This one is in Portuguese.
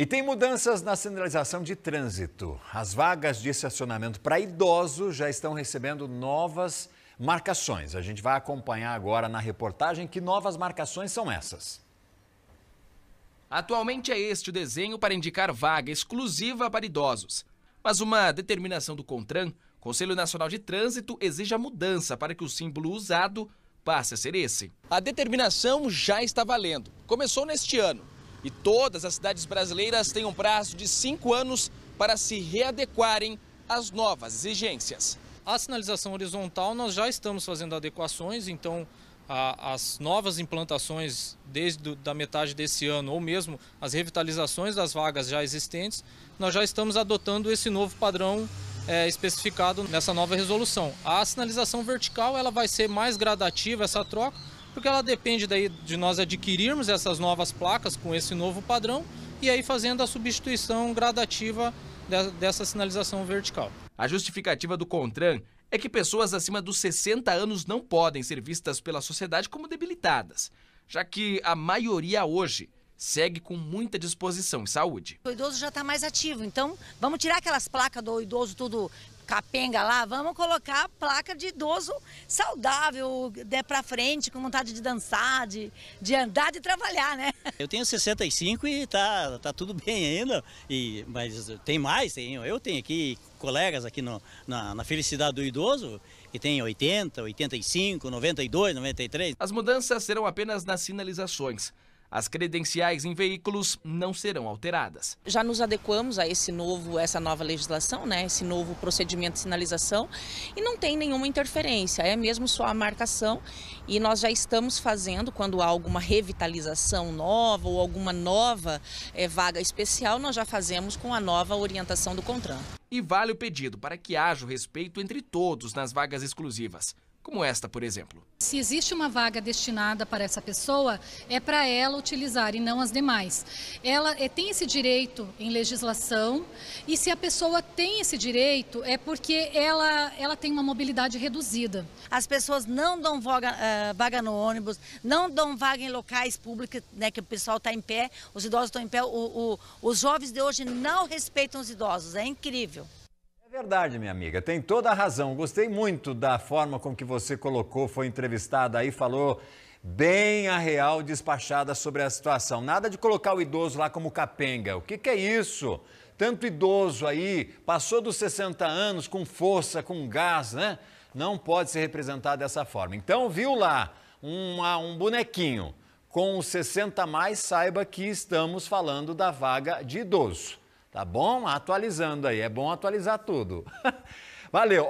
E tem mudanças na sinalização de trânsito. As vagas de estacionamento para idosos já estão recebendo novas marcações. A gente vai acompanhar agora na reportagem que novas marcações são essas. Atualmente é este o desenho para indicar vaga exclusiva para idosos. Mas uma determinação do CONTRAN, Conselho Nacional de Trânsito, exige a mudança para que o símbolo usado passe a ser esse. A determinação já está valendo. Começou neste ano e todas as cidades brasileiras têm um prazo de cinco anos para se readequarem às novas exigências. A sinalização horizontal, nós já estamos fazendo adequações, então a, as novas implantações desde do, da metade desse ano, ou mesmo as revitalizações das vagas já existentes, nós já estamos adotando esse novo padrão é, especificado nessa nova resolução. A sinalização vertical ela vai ser mais gradativa, essa troca, porque ela depende daí de nós adquirirmos essas novas placas com esse novo padrão e aí fazendo a substituição gradativa dessa sinalização vertical. A justificativa do CONTRAN é que pessoas acima dos 60 anos não podem ser vistas pela sociedade como debilitadas, já que a maioria hoje segue com muita disposição e saúde. O idoso já está mais ativo, então vamos tirar aquelas placas do idoso tudo capenga lá, vamos colocar a placa de idoso saudável, né, para frente, com vontade de dançar, de, de andar, de trabalhar, né? Eu tenho 65 e tá, tá tudo bem ainda, e, mas tem mais, tem, eu tenho aqui colegas aqui no, na, na Felicidade do Idoso que tem 80, 85, 92, 93. As mudanças serão apenas nas sinalizações. As credenciais em veículos não serão alteradas. Já nos adequamos a esse novo, essa nova legislação, né? Esse novo procedimento de sinalização e não tem nenhuma interferência. É mesmo só a marcação e nós já estamos fazendo quando há alguma revitalização nova ou alguma nova é, vaga especial, nós já fazemos com a nova orientação do Contran. E vale o pedido para que haja o respeito entre todos nas vagas exclusivas como esta, por exemplo. Se existe uma vaga destinada para essa pessoa, é para ela utilizar e não as demais. Ela eh, tem esse direito em legislação e se a pessoa tem esse direito é porque ela, ela tem uma mobilidade reduzida. As pessoas não dão vaga, uh, eh, vaga no ônibus, não dão vaga em locais públicos, né, que o pessoal está em pé, os idosos estão em pé, o, o, os jovens de hoje não respeitam os idosos, é incrível. Verdade, minha amiga, tem toda a razão. Gostei muito da forma com que você colocou, foi entrevistada aí, falou bem a real despachada sobre a situação. Nada de colocar o idoso lá como capenga. O que, que é isso? Tanto idoso aí, passou dos 60 anos com força, com gás, né? Não pode ser representado dessa forma. Então, viu lá um bonequinho com 60 mais, saiba que estamos falando da vaga de idoso. Tá bom? Atualizando aí, é bom atualizar tudo. Valeu.